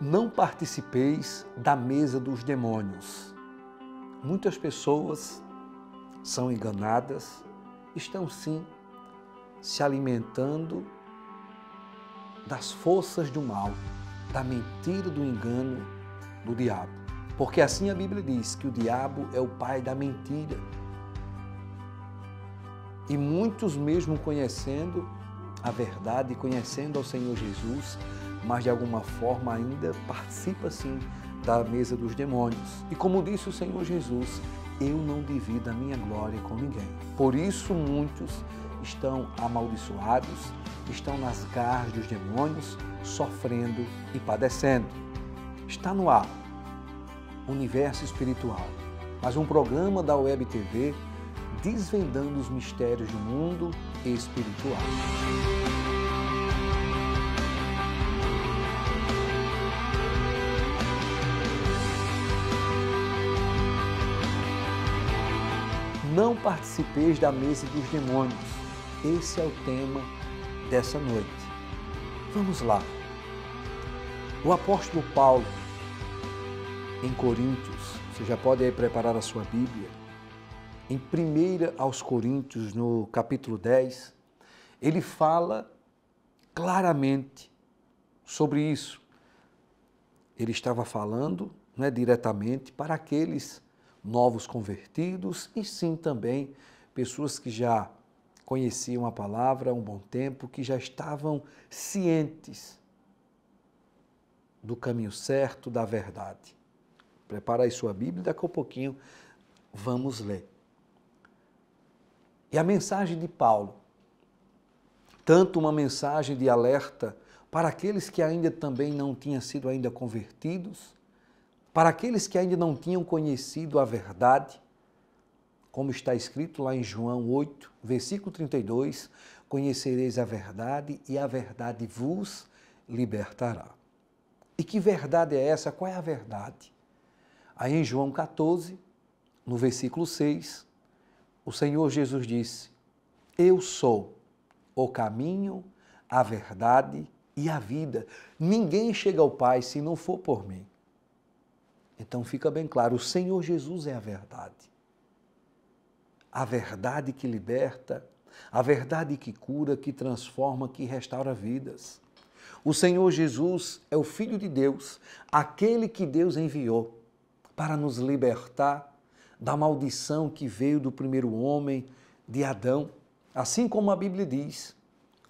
não participeis da mesa dos demônios. Muitas pessoas são enganadas, estão sim se alimentando das forças do mal, da mentira, do engano do diabo. Porque assim a Bíblia diz que o diabo é o pai da mentira. E muitos, mesmo conhecendo a verdade, conhecendo ao Senhor Jesus, mas de alguma forma ainda participa sim da mesa dos demônios. E como disse o Senhor Jesus, eu não divido a minha glória com ninguém. Por isso muitos estão amaldiçoados, estão nas garras dos demônios, sofrendo e padecendo. Está no ar Universo Espiritual, mas um programa da Web TV desvendando os mistérios do mundo espiritual. não participeis da mesa dos demônios. Esse é o tema dessa noite. Vamos lá. O apóstolo Paulo, em Coríntios, você já pode aí preparar a sua Bíblia, em 1 aos Coríntios, no capítulo 10, ele fala claramente sobre isso. Ele estava falando né, diretamente para aqueles novos convertidos e sim também pessoas que já conheciam a palavra há um bom tempo, que já estavam cientes do caminho certo, da verdade. Prepara aí sua Bíblia, daqui a pouquinho vamos ler. E a mensagem de Paulo, tanto uma mensagem de alerta para aqueles que ainda também não tinham sido ainda convertidos, para aqueles que ainda não tinham conhecido a verdade, como está escrito lá em João 8, versículo 32, conhecereis a verdade e a verdade vos libertará. E que verdade é essa? Qual é a verdade? Aí em João 14, no versículo 6, o Senhor Jesus disse: Eu sou o caminho, a verdade e a vida. Ninguém chega ao Pai se não for por mim. Então fica bem claro: o Senhor Jesus é a verdade. A verdade que liberta, a verdade que cura, que transforma, que restaura vidas. O Senhor Jesus é o Filho de Deus, aquele que Deus enviou para nos libertar da maldição que veio do primeiro homem, de Adão. Assim como a Bíblia diz: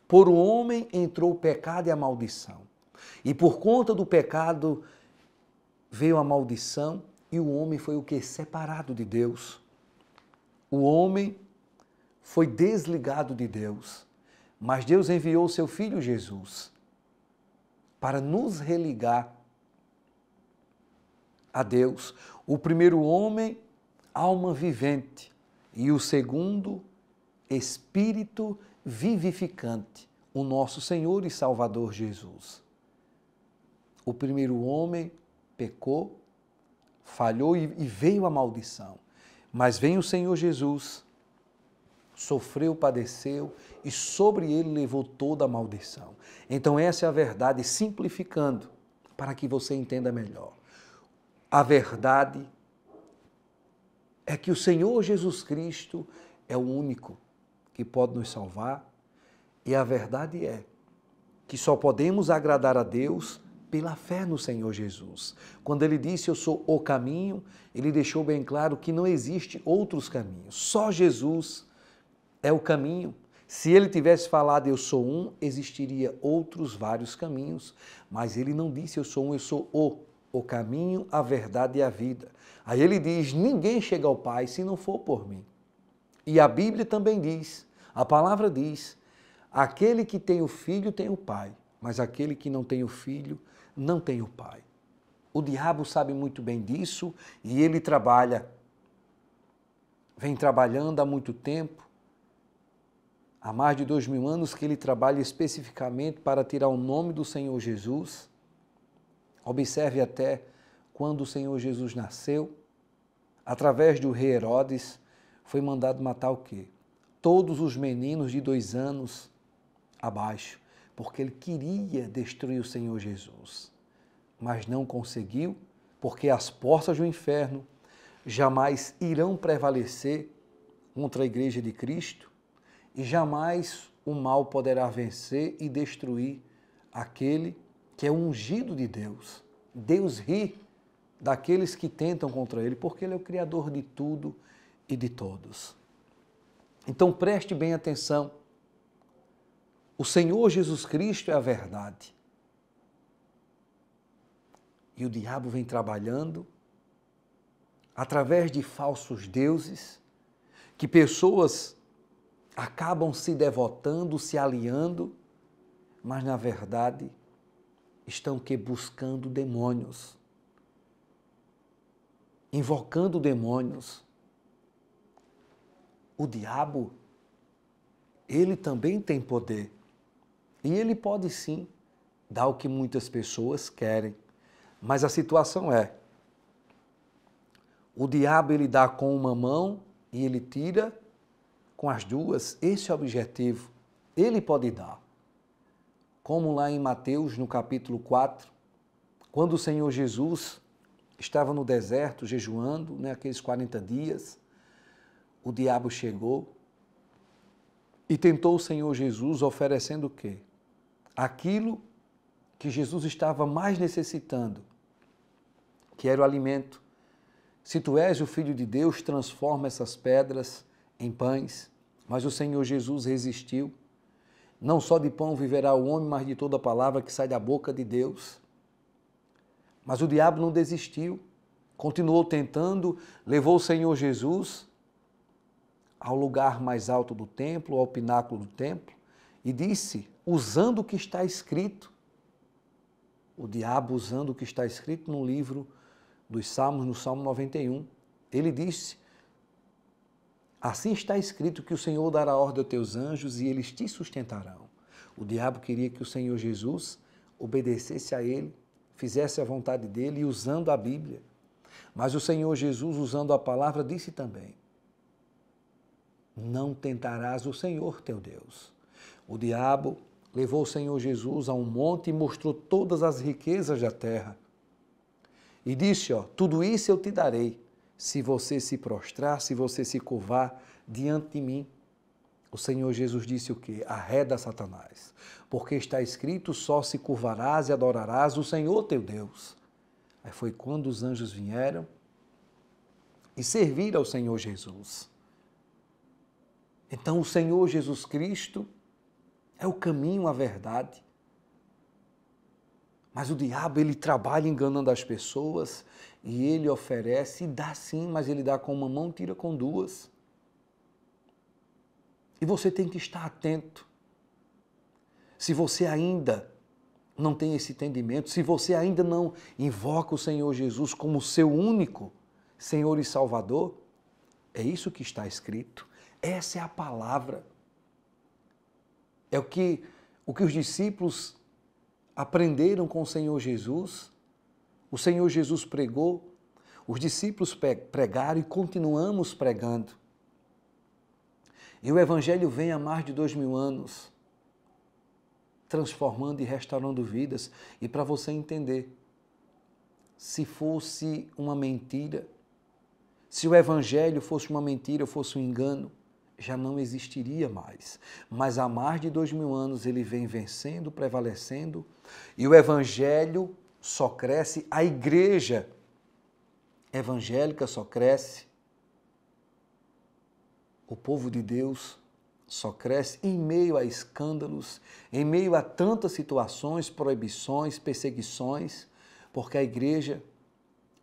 por o um homem entrou o pecado e a maldição. E por conta do pecado veio a maldição e o homem foi o que? Separado de Deus. O homem foi desligado de Deus. Mas Deus enviou seu filho Jesus para nos religar a Deus. O primeiro homem, alma vivente, e o segundo, espírito vivificante, o nosso Senhor e Salvador Jesus. O primeiro homem, pecou, falhou e, veio a maldição. Mas vem o Senhor Jesus, sofreu, padeceu e sobre ele levou toda a maldição. Então, essa é a verdade, simplificando, para que você entenda melhor. A verdade é que o Senhor Jesus Cristo é o único que pode nos salvar, e a verdade é que só podemos agradar a Deus pela fé no Senhor Jesus. Quando ele disse eu sou o caminho, ele deixou bem claro que não existe outros caminhos. Só Jesus é o caminho. Se ele tivesse falado eu sou um, existiria outros vários caminhos, mas ele não disse eu sou um, eu sou o, o caminho, a verdade e a vida. Aí ele diz: ninguém chega ao Pai se não for por mim. E a Bíblia também diz, a palavra diz: aquele que tem o filho tem o Pai mas aquele que não tem o filho não tem o pai. O diabo sabe muito bem disso e ele trabalha. Vem trabalhando há muito tempo. Há mais de dois mil anos que ele trabalha especificamente para tirar o nome do Senhor Jesus. Observe até quando o Senhor Jesus nasceu, através do rei Herodes, foi mandado matar o quê? Todos os meninos de dois anos abaixo porque ele queria destruir o Senhor Jesus, mas não conseguiu, porque as portas do inferno jamais irão prevalecer contra a igreja de Cristo e jamais o mal poderá vencer e destruir aquele que é ungido de Deus. Deus ri daqueles que tentam contra ele, porque ele é o criador de tudo e de todos. Então preste bem atenção o Senhor Jesus Cristo é a verdade. E o diabo vem trabalhando através de falsos deuses, que pessoas acabam se devotando, se aliando, mas na verdade estão que buscando demônios, invocando demônios. O diabo ele também tem poder. E ele pode sim dar o que muitas pessoas querem. Mas a situação é: o diabo ele dá com uma mão e ele tira com as duas. Esse objetivo. Ele pode dar. Como lá em Mateus, no capítulo 4, quando o Senhor Jesus estava no deserto jejuando, né, aqueles 40 dias, o diabo chegou e tentou o Senhor Jesus oferecendo o quê? aquilo que Jesus estava mais necessitando, que era o alimento. Se tu és o filho de Deus, transforma essas pedras em pães. Mas o Senhor Jesus resistiu. Não só de pão viverá o homem, mas de toda palavra que sai da boca de Deus. Mas o diabo não desistiu, continuou tentando, levou o Senhor Jesus ao lugar mais alto do templo, ao pináculo do templo, e disse, usando o que está escrito, o diabo usando o que está escrito no livro dos Salmos, no Salmo 91, ele disse: Assim está escrito que o Senhor dará ordem aos teus anjos e eles te sustentarão. O diabo queria que o Senhor Jesus obedecesse a ele, fizesse a vontade dele usando a Bíblia. Mas o Senhor Jesus, usando a palavra, disse também: Não tentarás o Senhor teu Deus. O diabo levou o Senhor Jesus a um monte e mostrou todas as riquezas da terra. E disse, ó, tudo isso eu te darei, se você se prostrar, se você se curvar diante de mim. O Senhor Jesus disse o quê? Arreda Satanás, porque está escrito, só se curvarás e adorarás o Senhor teu Deus. Aí foi quando os anjos vieram e serviram ao Senhor Jesus. Então o Senhor Jesus Cristo é o caminho, a verdade. Mas o diabo, ele trabalha enganando as pessoas e ele oferece, e dá sim, mas ele dá com uma mão, tira com duas. E você tem que estar atento. Se você ainda não tem esse entendimento, se você ainda não invoca o Senhor Jesus como seu único Senhor e Salvador, é isso que está escrito. Essa é a palavra. É o que, o que os discípulos aprenderam com o Senhor Jesus. O Senhor Jesus pregou, os discípulos pregaram e continuamos pregando. E o Evangelho vem há mais de dois mil anos, transformando e restaurando vidas. E para você entender, se fosse uma mentira, se o Evangelho fosse uma mentira, fosse um engano, já não existiria mais. Mas há mais de dois mil anos ele vem vencendo, prevalecendo, e o evangelho só cresce, a igreja evangélica só cresce, o povo de Deus só cresce em meio a escândalos, em meio a tantas situações, proibições, perseguições, porque a igreja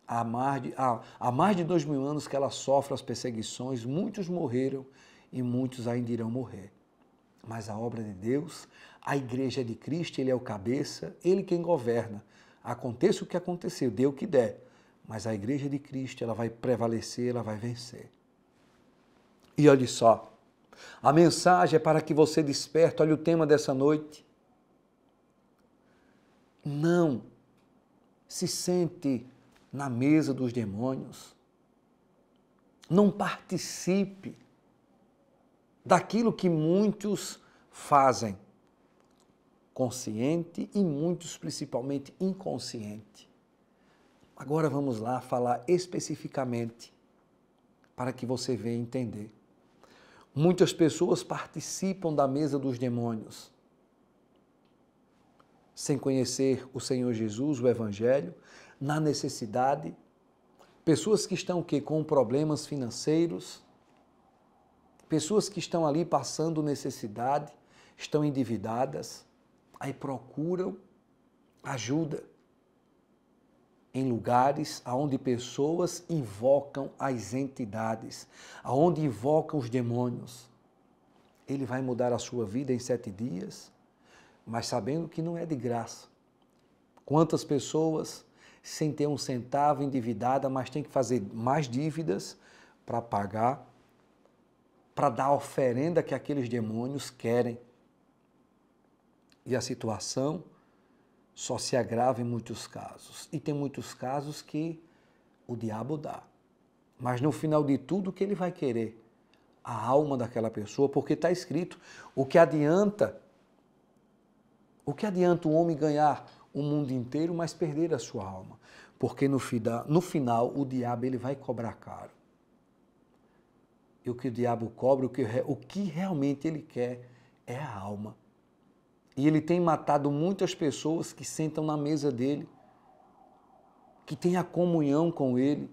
há mais de, há, há mais de dois mil anos que ela sofre as perseguições, muitos morreram e muitos ainda irão morrer. Mas a obra de Deus, a igreja de Cristo, ele é o cabeça, ele quem governa. Aconteça o que acontecer, dê o que der, mas a igreja de Cristo, ela vai prevalecer, ela vai vencer. E olhe só, a mensagem é para que você desperte, olha o tema dessa noite. Não se sente na mesa dos demônios. Não participe daquilo que muitos fazem, consciente e muitos principalmente inconsciente. Agora vamos lá falar especificamente para que você venha entender. Muitas pessoas participam da mesa dos demônios sem conhecer o Senhor Jesus, o Evangelho, na necessidade, pessoas que estão que com problemas financeiros, pessoas que estão ali passando necessidade, estão endividadas, aí procuram ajuda em lugares aonde pessoas invocam as entidades, aonde invocam os demônios. Ele vai mudar a sua vida em sete dias, mas sabendo que não é de graça. Quantas pessoas sem ter um centavo endividada, mas tem que fazer mais dívidas para pagar para dar a oferenda que aqueles demônios querem. E a situação só se agrava em muitos casos. E tem muitos casos que o diabo dá. Mas no final de tudo, o que ele vai querer? A alma daquela pessoa, porque está escrito: o que adianta? O que adianta o homem ganhar o mundo inteiro, mas perder a sua alma? Porque no, fida, no final, o diabo ele vai cobrar caro. E o que o diabo cobra, o que, o que realmente ele quer é a alma. E ele tem matado muitas pessoas que sentam na mesa dele, que têm a comunhão com ele,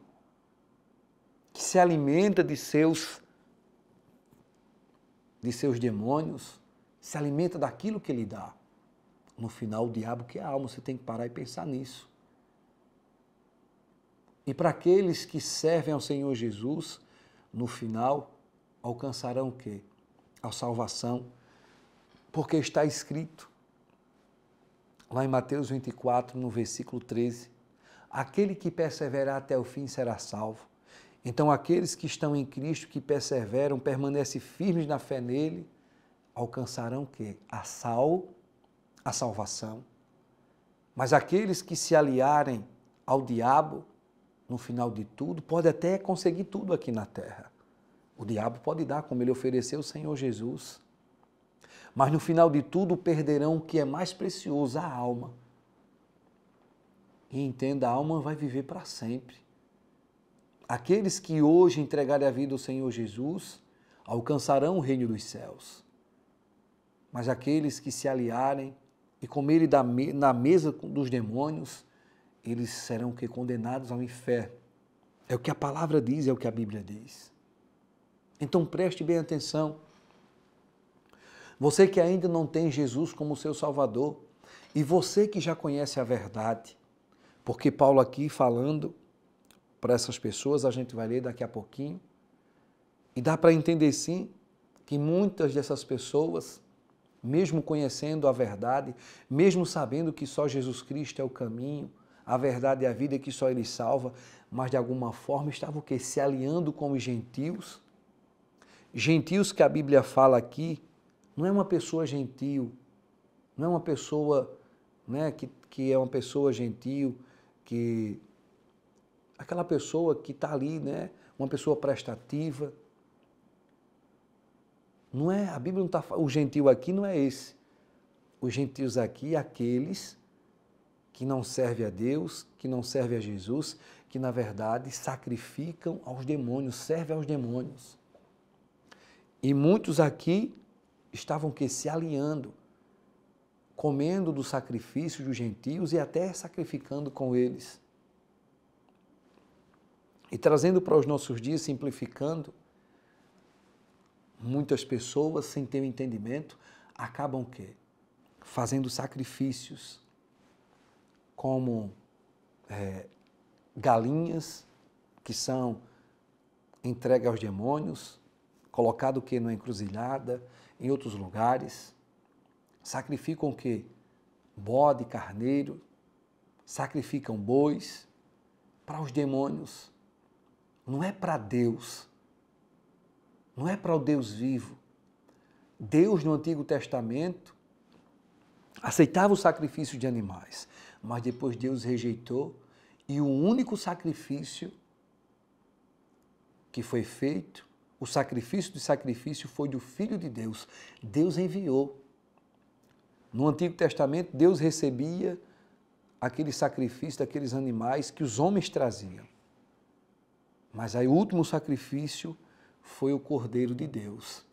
que se alimenta de seus de seus demônios, se alimenta daquilo que ele dá. No final, o diabo que é a alma, você tem que parar e pensar nisso. E para aqueles que servem ao Senhor Jesus, no final, alcançarão o quê? A salvação. Porque está escrito lá em Mateus 24, no versículo 13: Aquele que perseverar até o fim será salvo. Então, aqueles que estão em Cristo, que perseveram, permanecem firmes na fé nele, alcançarão o quê? A sal, a salvação. Mas aqueles que se aliarem ao diabo, no final de tudo, pode até conseguir tudo aqui na terra. O diabo pode dar, como ele ofereceu o Senhor Jesus. Mas no final de tudo perderão o que é mais precioso, a alma. E entenda, a alma vai viver para sempre. Aqueles que hoje entregarem a vida ao Senhor Jesus alcançarão o reino dos céus. Mas aqueles que se aliarem e comerem na mesa dos demônios, eles serão que condenados ao inferno. É o que a palavra diz, é o que a Bíblia diz. Então preste bem atenção. Você que ainda não tem Jesus como seu Salvador e você que já conhece a verdade, porque Paulo aqui falando para essas pessoas, a gente vai ler daqui a pouquinho, e dá para entender sim que muitas dessas pessoas, mesmo conhecendo a verdade, mesmo sabendo que só Jesus Cristo é o caminho, a verdade e a vida é que só ele salva, mas de alguma forma estava o quê? Se aliando os gentios. Gentios que a Bíblia fala aqui, não é uma pessoa gentil, não é uma pessoa né, que, que é uma pessoa gentil, que aquela pessoa que está ali, né, uma pessoa prestativa. Não é, a Bíblia não está, o gentil aqui não é esse. Os gentios aqui, aqueles que não serve a Deus, que não serve a Jesus, que na verdade sacrificam aos demônios, serve aos demônios. E muitos aqui estavam que se aliando, comendo do sacrifício dos gentios e até sacrificando com eles. E trazendo para os nossos dias, simplificando, muitas pessoas sem ter o entendimento acabam o quê? Fazendo sacrifícios como é, galinhas que são entregues aos demônios, colocado o que numa encruzilhada, em outros lugares, sacrificam o que? Bode, carneiro, sacrificam bois para os demônios. Não é para Deus. Não é para o Deus vivo. Deus no Antigo Testamento aceitava o sacrifício de animais mas depois Deus rejeitou e o único sacrifício que foi feito, o sacrifício do sacrifício foi do Filho de Deus. Deus enviou. No Antigo Testamento, Deus recebia aquele sacrifício daqueles animais que os homens traziam. Mas aí o último sacrifício foi o Cordeiro de Deus.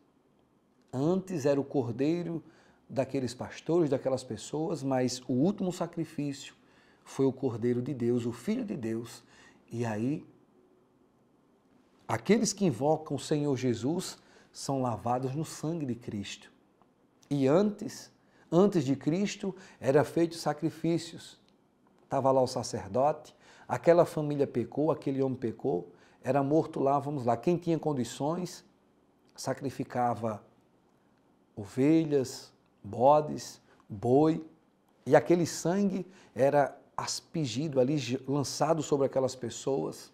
Antes era o Cordeiro daqueles pastores, daquelas pessoas, mas o último sacrifício foi o Cordeiro de Deus, o Filho de Deus. E aí, aqueles que invocam o Senhor Jesus são lavados no sangue de Cristo. E antes, antes de Cristo, eram feitos sacrifícios. Estava lá o sacerdote, aquela família pecou, aquele homem pecou, era morto lá, vamos lá. Quem tinha condições sacrificava ovelhas, bodes, boi, e aquele sangue era aspigido ali, lançado sobre aquelas pessoas,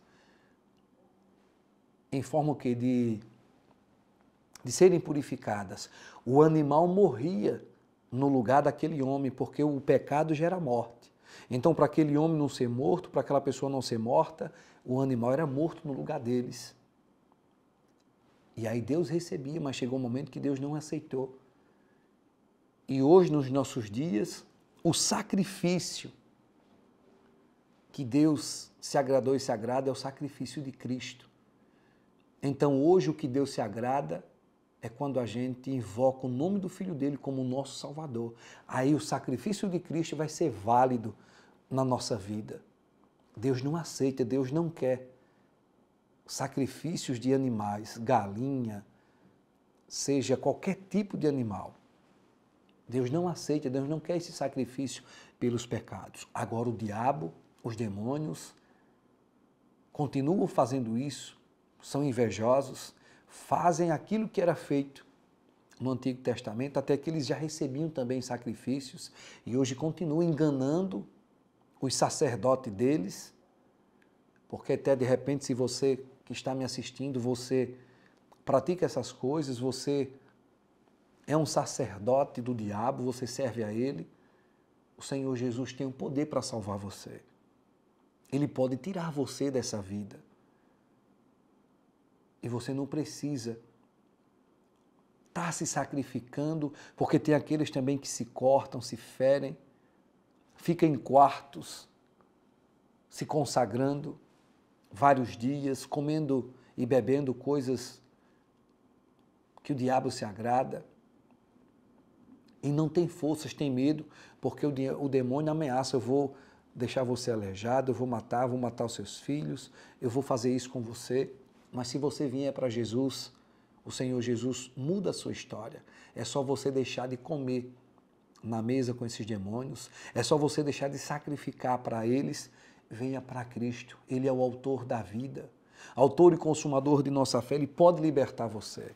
em forma que de, de serem purificadas. O animal morria no lugar daquele homem, porque o pecado gera morte. Então, para aquele homem não ser morto, para aquela pessoa não ser morta, o animal era morto no lugar deles. E aí Deus recebia, mas chegou um momento que Deus não aceitou. E hoje, nos nossos dias, o sacrifício que Deus se agradou e se agrada é o sacrifício de Cristo. Então, hoje, o que Deus se agrada é quando a gente invoca o nome do Filho dele como nosso Salvador. Aí, o sacrifício de Cristo vai ser válido na nossa vida. Deus não aceita, Deus não quer sacrifícios de animais, galinha, seja qualquer tipo de animal. Deus não aceita, Deus não quer esse sacrifício pelos pecados. Agora o diabo, os demônios, continuam fazendo isso, são invejosos, fazem aquilo que era feito no Antigo Testamento, até que eles já recebiam também sacrifícios e hoje continuam enganando os sacerdotes deles, porque até de repente, se você que está me assistindo, você pratica essas coisas, você é um sacerdote do diabo, você serve a ele, o Senhor Jesus tem o poder para salvar você. Ele pode tirar você dessa vida. E você não precisa estar tá se sacrificando, porque tem aqueles também que se cortam, se ferem, ficam em quartos, se consagrando vários dias, comendo e bebendo coisas que o diabo se agrada e não tem forças, tem medo, porque o, o demônio ameaça, eu vou deixar você aleijado, eu vou matar, vou matar os seus filhos, eu vou fazer isso com você. Mas se você vier para Jesus, o Senhor Jesus muda a sua história. É só você deixar de comer na mesa com esses demônios, é só você deixar de sacrificar para eles. Venha para Cristo, Ele é o autor da vida, autor e consumador de nossa fé, Ele pode libertar você.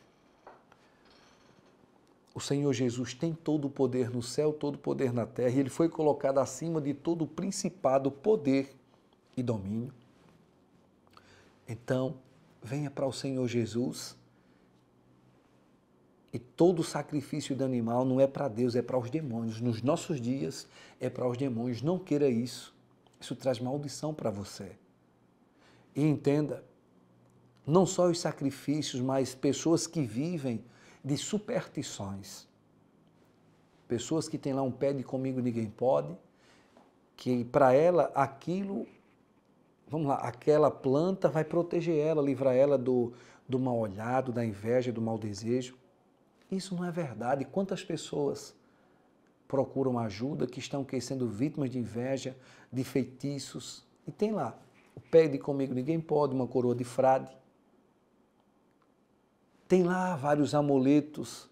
O Senhor Jesus tem todo o poder no céu, todo o poder na terra, e ele foi colocado acima de todo o principado, poder e domínio. Então, venha para o Senhor Jesus. E todo sacrifício de animal não é para Deus, é para os demônios. Nos nossos dias é para os demônios. Não queira isso. Isso traz maldição para você. E entenda, não só os sacrifícios, mas pessoas que vivem de superstições. Pessoas que têm lá um pé de comigo ninguém pode, que para ela aquilo, vamos lá, aquela planta vai proteger ela, livrar ela do, do mal olhado, da inveja, do mau desejo. Isso não é verdade. Quantas pessoas procuram ajuda que estão que, sendo vítimas de inveja, de feitiços? E tem lá, o pé de comigo ninguém pode, uma coroa de frade. Tem lá vários amuletos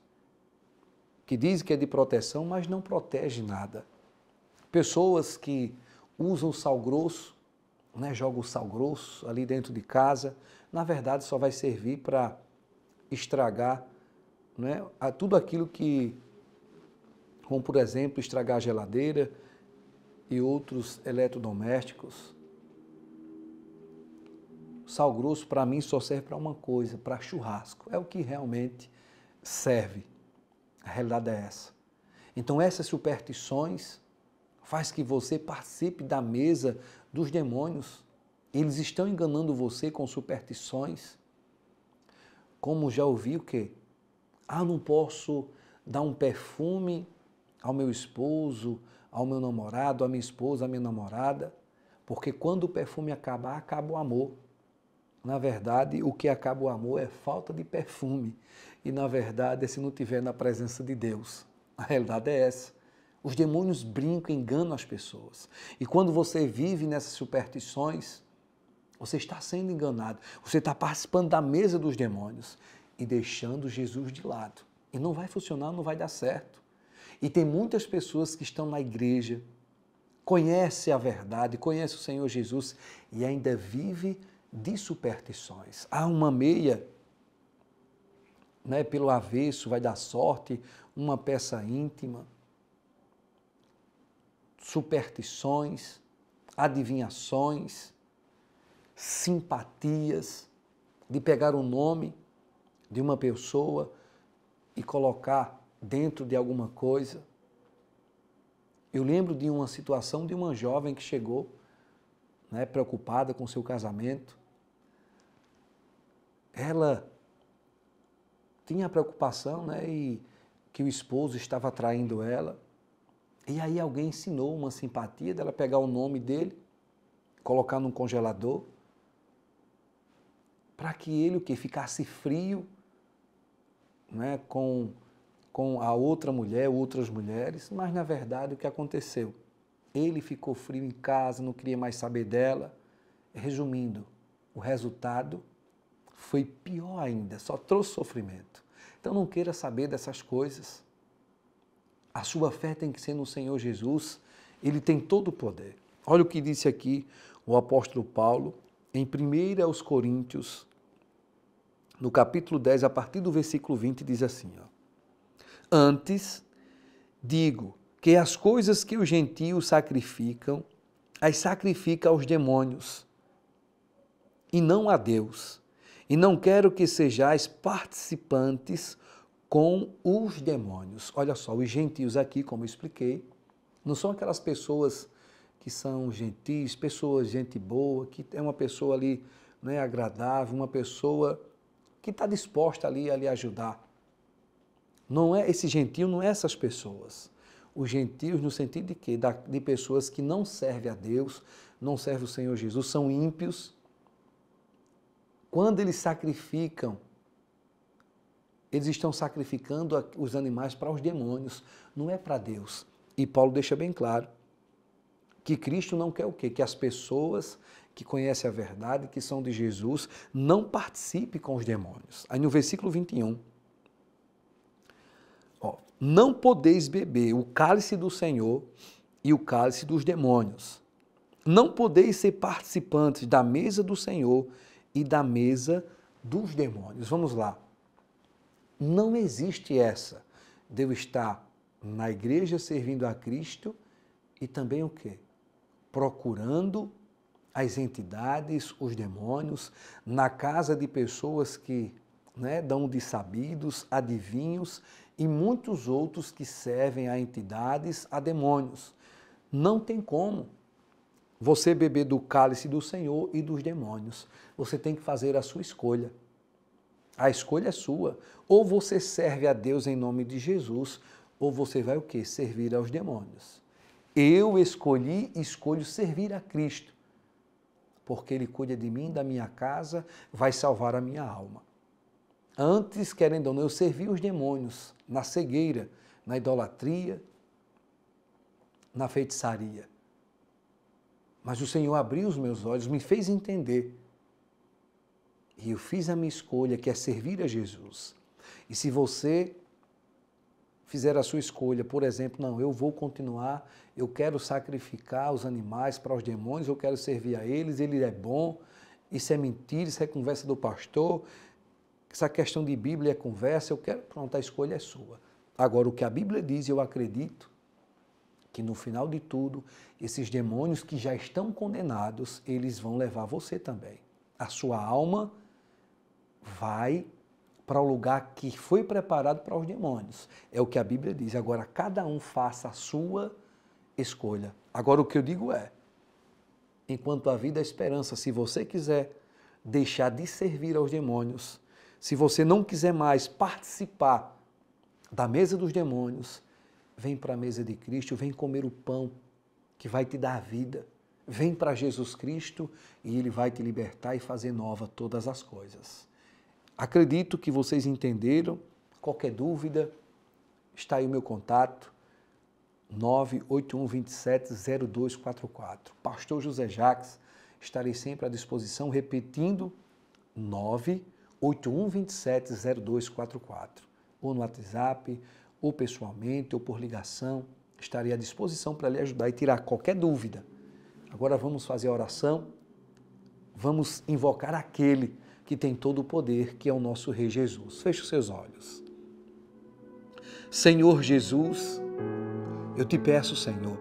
que dizem que é de proteção, mas não protege nada. Pessoas que usam sal grosso, né, jogam sal grosso ali dentro de casa, na verdade só vai servir para estragar né, tudo aquilo que, como por exemplo, estragar a geladeira e outros eletrodomésticos, sal grosso para mim só serve para uma coisa, para churrasco. É o que realmente serve. A realidade é essa. Então essas superstições faz que você participe da mesa dos demônios. Eles estão enganando você com superstições. Como já ouvi o quê? Ah, não posso dar um perfume ao meu esposo, ao meu namorado, à minha esposa, à minha namorada, porque quando o perfume acabar, acaba o amor na verdade, o que acaba o amor é falta de perfume. E, na verdade, é se não tiver na presença de Deus. A realidade é essa. Os demônios brincam, enganam as pessoas. E quando você vive nessas superstições, você está sendo enganado. Você está participando da mesa dos demônios e deixando Jesus de lado. E não vai funcionar, não vai dar certo. E tem muitas pessoas que estão na igreja, conhece a verdade, conhece o Senhor Jesus e ainda vive de superstições. Há ah, uma meia né, pelo avesso, vai dar sorte, uma peça íntima, superstições, adivinhações, simpatias, de pegar o nome de uma pessoa e colocar dentro de alguma coisa. Eu lembro de uma situação de uma jovem que chegou né, preocupada com seu casamento ela tinha a preocupação né, e que o esposo estava traindo ela. E aí alguém ensinou uma simpatia dela pegar o nome dele, colocar num congelador, para que ele o que ficasse frio, né, com com a outra mulher, outras mulheres, mas na verdade o que aconteceu? Ele ficou frio em casa, não queria mais saber dela. Resumindo, o resultado foi pior ainda, só trouxe sofrimento. Então não queira saber dessas coisas. A sua fé tem que ser no Senhor Jesus, ele tem todo o poder. Olha o que disse aqui o apóstolo Paulo em 1 aos Coríntios, no capítulo 10, a partir do versículo 20, diz assim: ó, Antes digo que as coisas que os gentios sacrificam, as sacrifica aos demônios e não a Deus e não quero que sejais participantes com os demônios. Olha só, os gentios aqui, como eu expliquei, não são aquelas pessoas que são gentis, pessoas gente boa, que é uma pessoa ali né, agradável, uma pessoa que está disposta ali a lhe ajudar. Não é esse gentio, não é essas pessoas. Os gentios no sentido de quê? de pessoas que não servem a Deus, não servem o Senhor Jesus, são ímpios, quando eles sacrificam, eles estão sacrificando os animais para os demônios, não é para Deus. E Paulo deixa bem claro que Cristo não quer o quê? Que as pessoas que conhecem a verdade, que são de Jesus, não participem com os demônios. Aí no versículo 21, ó, não podeis beber o cálice do Senhor e o cálice dos demônios. Não podeis ser participantes da mesa do Senhor e da mesa dos demônios. Vamos lá. Não existe essa devo estar na igreja servindo a Cristo e também o quê? Procurando as entidades, os demônios, na casa de pessoas que né, dão de sabidos, adivinhos e muitos outros que servem a entidades, a demônios. Não tem como você beber do cálice do Senhor e dos demônios. Você tem que fazer a sua escolha. A escolha é sua. Ou você serve a Deus em nome de Jesus, ou você vai o quê? Servir aos demônios. Eu escolhi e escolho servir a Cristo, porque Ele cuida de mim, da minha casa, vai salvar a minha alma. Antes, querendo ou não, eu servi os demônios na cegueira, na idolatria, na feitiçaria. Mas o Senhor abriu os meus olhos, me fez entender. E eu fiz a minha escolha, que é servir a Jesus. E se você fizer a sua escolha, por exemplo, não, eu vou continuar, eu quero sacrificar os animais para os demônios, eu quero servir a eles, ele é bom, isso é mentira, isso é conversa do pastor, essa questão de Bíblia é conversa, eu quero, pronto, a escolha é sua. Agora, o que a Bíblia diz, eu acredito, que no final de tudo, esses demônios que já estão condenados, eles vão levar você também. A sua alma vai para o lugar que foi preparado para os demônios. É o que a Bíblia diz. Agora, cada um faça a sua escolha. Agora, o que eu digo é: enquanto a vida é esperança, se você quiser deixar de servir aos demônios, se você não quiser mais participar da mesa dos demônios, Vem para a mesa de Cristo, vem comer o pão que vai te dar vida. Vem para Jesus Cristo e Ele vai te libertar e fazer nova todas as coisas. Acredito que vocês entenderam. Qualquer dúvida, está aí o meu contato. 981270244. Pastor José Jacques, estarei sempre à disposição, repetindo, 981270244. Ou no WhatsApp, ou pessoalmente, ou por ligação. Estarei à disposição para lhe ajudar e tirar qualquer dúvida. Agora vamos fazer a oração. Vamos invocar aquele que tem todo o poder, que é o nosso Rei Jesus. Feche os seus olhos. Senhor Jesus, eu te peço, Senhor,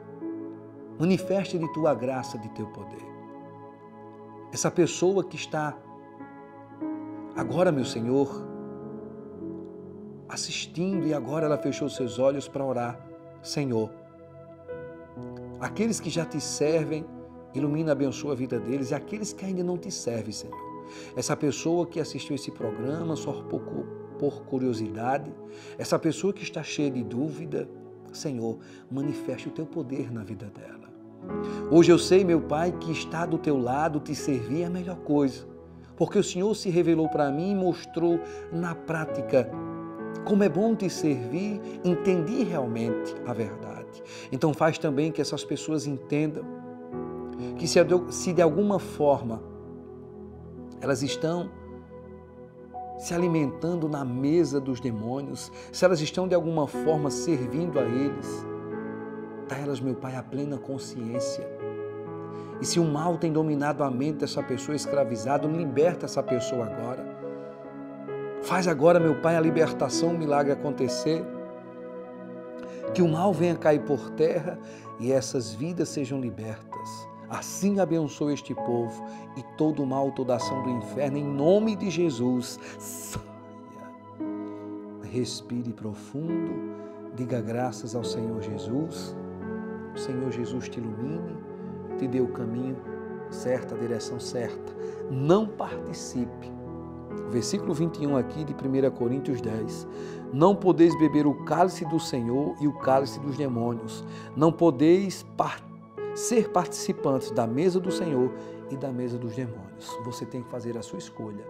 manifeste de tua graça, de teu poder. Essa pessoa que está agora, meu Senhor, assistindo e agora ela fechou seus olhos para orar: Senhor, aqueles que já te servem, ilumina, abençoa a vida deles, e aqueles que ainda não te servem, Senhor. Essa pessoa que assistiu esse programa só por, por curiosidade, essa pessoa que está cheia de dúvida, Senhor, manifeste o teu poder na vida dela. Hoje eu sei, meu Pai, que estar do teu lado, te servir é a melhor coisa, porque o Senhor se revelou para mim e mostrou na prática como é bom te servir, entendi realmente a verdade. Então faz também que essas pessoas entendam que se de alguma forma elas estão se alimentando na mesa dos demônios, se elas estão de alguma forma servindo a eles, dá elas, meu Pai, a plena consciência. E se o mal tem dominado a mente dessa pessoa escravizada, liberta essa pessoa agora. Faz agora, meu Pai, a libertação, o milagre acontecer. Que o mal venha cair por terra e essas vidas sejam libertas. Assim abençoe este povo e todo o mal, toda ação do inferno, em nome de Jesus. Saia. Respire profundo, diga graças ao Senhor Jesus. O Senhor Jesus te ilumine, te dê o caminho certo, a direção certa. Não participe versículo 21 aqui de 1 Coríntios 10. Não podeis beber o cálice do Senhor e o cálice dos demônios. Não podeis par ser participantes da mesa do Senhor e da mesa dos demônios. Você tem que fazer a sua escolha.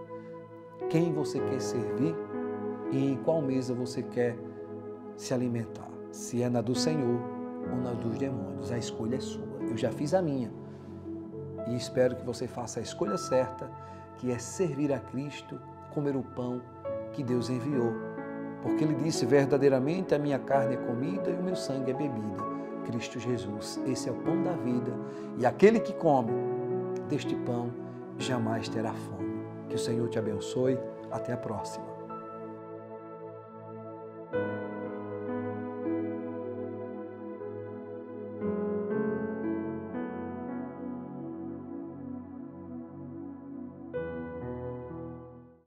Quem você quer servir e em qual mesa você quer se alimentar. Se é na do Senhor ou na dos demônios. A escolha é sua. Eu já fiz a minha. E espero que você faça a escolha certa que é servir a Cristo, comer o pão que Deus enviou. Porque ele disse: verdadeiramente a minha carne é comida e o meu sangue é bebida. Cristo Jesus, esse é o pão da vida, e aquele que come deste pão jamais terá fome. Que o Senhor te abençoe. Até a próxima.